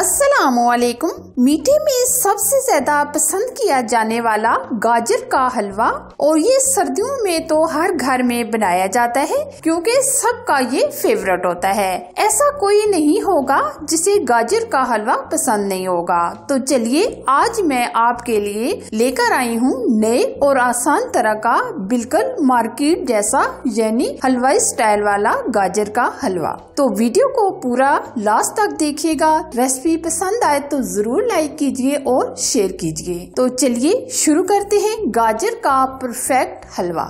असलकुम मीठे में सबसे ज्यादा पसंद किया जाने वाला गाजर का हलवा और ये सर्दियों में तो हर घर में बनाया जाता है क्योंकि सबका ये फेवरेट होता है ऐसा कोई नहीं होगा जिसे गाजर का हलवा पसंद नहीं होगा तो चलिए आज मैं आपके लिए लेकर आई हूँ नए और आसान तरह का बिल्कुल मार्केट जैसा यानी हलवाई स्टाइल वाला गाजर का हलवा तो वीडियो को पूरा लास्ट तक देखिएगा रेसिपी रेसिपी पसंद आए तो जरूर लाइक कीजिए और शेयर कीजिए तो चलिए शुरू करते हैं गाजर का परफेक्ट हलवा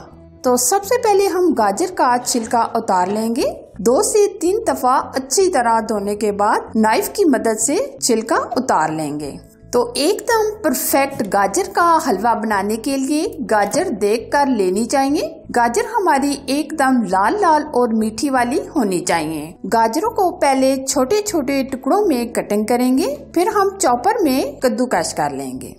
तो सबसे पहले हम गाजर का छिलका उतार लेंगे दो से तीन दफा अच्छी तरह धोने के बाद नाइफ की मदद से छिलका उतार लेंगे तो एकदम परफेक्ट गाजर का हलवा बनाने के लिए गाजर देख कर लेनी चाहिए गाजर हमारी एकदम लाल लाल और मीठी वाली होनी चाहिए गाजरों को पहले छोटे छोटे टुकड़ों में कटिंग करेंगे फिर हम चॉपर में कद्दूकश कर लेंगे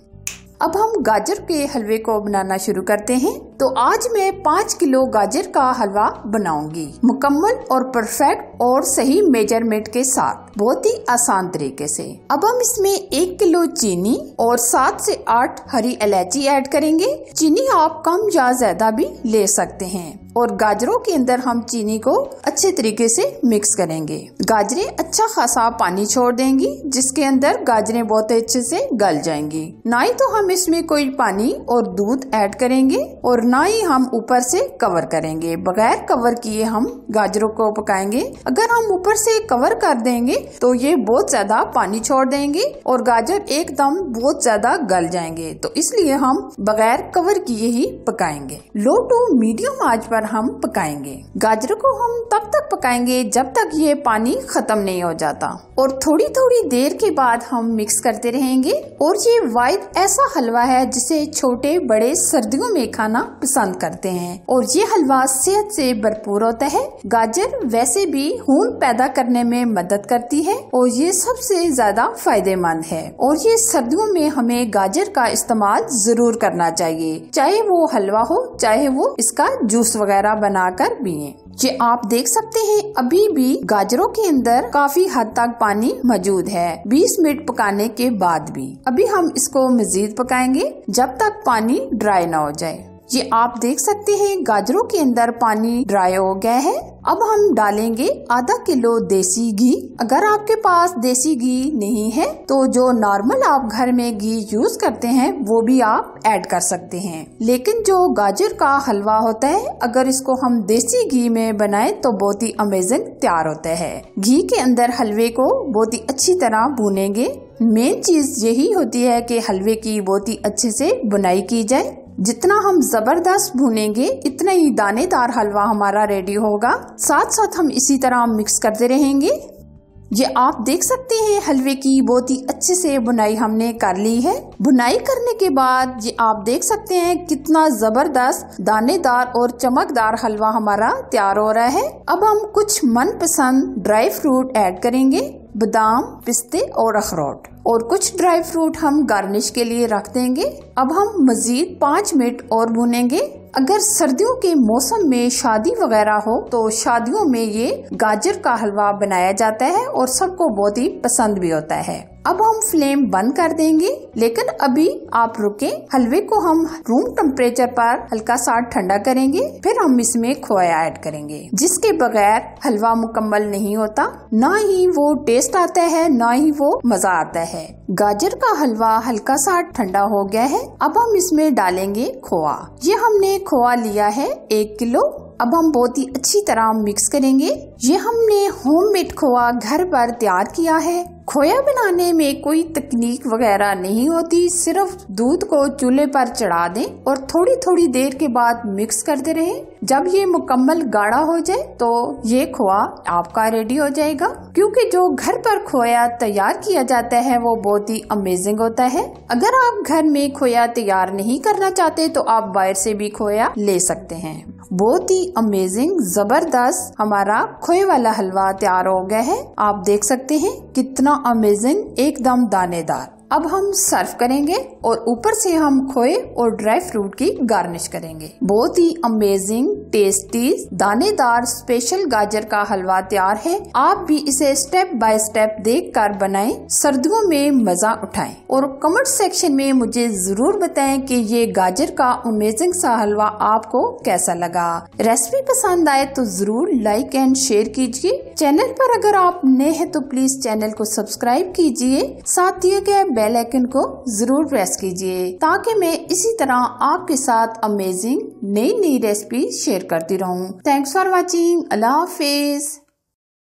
अब हम गाजर के हलवे को बनाना शुरू करते हैं तो आज मैं पाँच किलो गाजर का हलवा बनाऊंगी मुकम्मल और परफेक्ट और सही मेजरमेंट के साथ बहुत ही आसान तरीके से अब हम इसमें एक किलो चीनी और सात से आठ हरी इलायची ऐड करेंगे चीनी आप कम या ज्यादा भी ले सकते हैं और गाजरों के अंदर हम चीनी को अच्छे तरीके से मिक्स करेंगे गाजरें अच्छा खासा पानी छोड़ देंगी जिसके अंदर गाजरें बहुत अच्छे से गल जाएंगी ना ही तो हम इसमें कोई पानी और दूध ऐड करेंगे और ना ही हम ऊपर से कवर करेंगे बगैर कवर किए हम गाजरों को पकाएंगे अगर हम ऊपर से कवर कर देंगे तो ये बहुत ज्यादा पानी छोड़ देंगे और गाजर एकदम बहुत ज्यादा गल जाएंगे तो इसलिए हम बगैर कवर किए ही पकाएंगे लो टू मीडियम आज पर हम पकाएंगे गाजरों को हम तब तक पकाएंगे जब तक ये पानी खत्म नहीं हो जाता और थोड़ी थोड़ी देर के बाद हम मिक्स करते रहेंगे और ये वाइट ऐसा हलवा है जिसे छोटे बड़े सर्दियों में खाना पसंद करते हैं और ये हलवा सेहत से भरपूर होता है गाजर वैसे भी खून पैदा करने में मदद करती है और ये सबसे ज्यादा फायदेमंद है और ये सर्दियों में हमें गाजर का इस्तेमाल जरूर करना चाहिए चाहे वो हलवा हो चाहे वो इसका जूस वगैरह बनाकर पिए ये आप देख सकते हैं अभी भी गाजरों के अंदर काफी हद तक पानी मौजूद है 20 मिनट पकाने के बाद भी अभी हम इसको मजीद पकाएंगे जब तक पानी ड्राई ना हो जाए ये आप देख सकते हैं गाजरों के अंदर पानी ड्राई हो गया है अब हम डालेंगे आधा किलो देसी घी अगर आपके पास देसी घी नहीं है तो जो नॉर्मल आप घर में घी यूज करते हैं वो भी आप ऐड कर सकते हैं लेकिन जो गाजर का हलवा होता है अगर इसको हम देसी घी में बनाए तो बहुत ही अमेजिंग तैयार होता है घी के अंदर हलवे को बहुत ही अच्छी तरह भूनेंगे मेन चीज़ यही होती है कि हलवे की बहुत ही अच्छे से बुनाई की जाए जितना हम जबरदस्त भूनेंगे इतना ही दानेदार हलवा हमारा रेडी होगा साथ साथ हम इसी तरह मिक्स करते रहेंगे ये आप देख सकते हैं हलवे की बहुत ही अच्छे से बुनाई हमने कर ली है बुनाई करने के बाद ये आप देख सकते हैं कितना जबरदस्त दानेदार और चमकदार हलवा हमारा तैयार हो रहा है अब हम कुछ मनपसंद ड्राई फ्रूट ऐड करेंगे बादाम पिस्ते और अखरोट और कुछ ड्राई फ्रूट हम गार्निश के लिए रख देंगे अब हम मजीद पाँच मिनट और भुनेंगे अगर सर्दियों के मौसम में शादी वगैरह हो तो शादियों में ये गाजर का हलवा बनाया जाता है और सबको बहुत ही पसंद भी होता है अब हम फ्लेम बंद कर देंगे लेकिन अभी आप रुके हलवे को हम रूम टेम्परेचर पर हल्का सा ठंडा करेंगे फिर हम इसमें खोया ऐड करेंगे जिसके बगैर हलवा मुकम्मल नहीं होता ना ही वो टेस्ट आता है ना ही वो मजा आता है है गाजर का हलवा हल्का सा ठंडा हो गया है अब हम इसमें डालेंगे खोआ ये हमने खोआ लिया है एक किलो अब हम बहुत ही अच्छी तरह मिक्स करेंगे ये हमने होममेड खोआ घर पर तैयार किया है खोया बनाने में कोई तकनीक वगैरह नहीं होती सिर्फ दूध को चूल्हे पर चढ़ा दें और थोड़ी थोड़ी देर के बाद मिक्स करते रहें। जब ये मुकम्मल गाढ़ा हो जाए तो ये खोआ आपका रेडी हो जाएगा क्योंकि जो घर पर खोया तैयार किया जाता है वो बहुत ही अमेजिंग होता है अगर आप घर में खोया तैयार नहीं करना चाहते तो आप बाहर से भी खोया ले सकते हैं बहुत ही अमेजिंग जबरदस्त हमारा खोए वाला हलवा तैयार हो गया है आप देख सकते हैं कितना अमेजिंग एकदम दानेदार अब हम सर्व करेंगे और ऊपर से हम खोए और ड्राई फ्रूट की गार्निश करेंगे बहुत ही अमेजिंग टेस्टी दानेदार स्पेशल गाजर का हलवा तैयार है आप भी इसे स्टेप बाय स्टेप देख कर बनाए सर्दियों में मजा उठाएं और कमेंट सेक्शन में मुझे जरूर बताएं कि ये गाजर का अमेजिंग सा हलवा आपको कैसा लगा रेसिपी पसंद आए तो जरूर लाइक एंड शेयर कीजिए चैनल पर अगर आप नए हैं तो प्लीज चैनल को सब्सक्राइब कीजिए साथ ही बेल आइकन को जरूर प्रेस कीजिए ताकि मैं इसी तरह आपके साथ अमेजिंग नई नई रेसिपी शेयर करती रहूं। थैंक्स फॉर वाचिंग अल्लाह हाफिज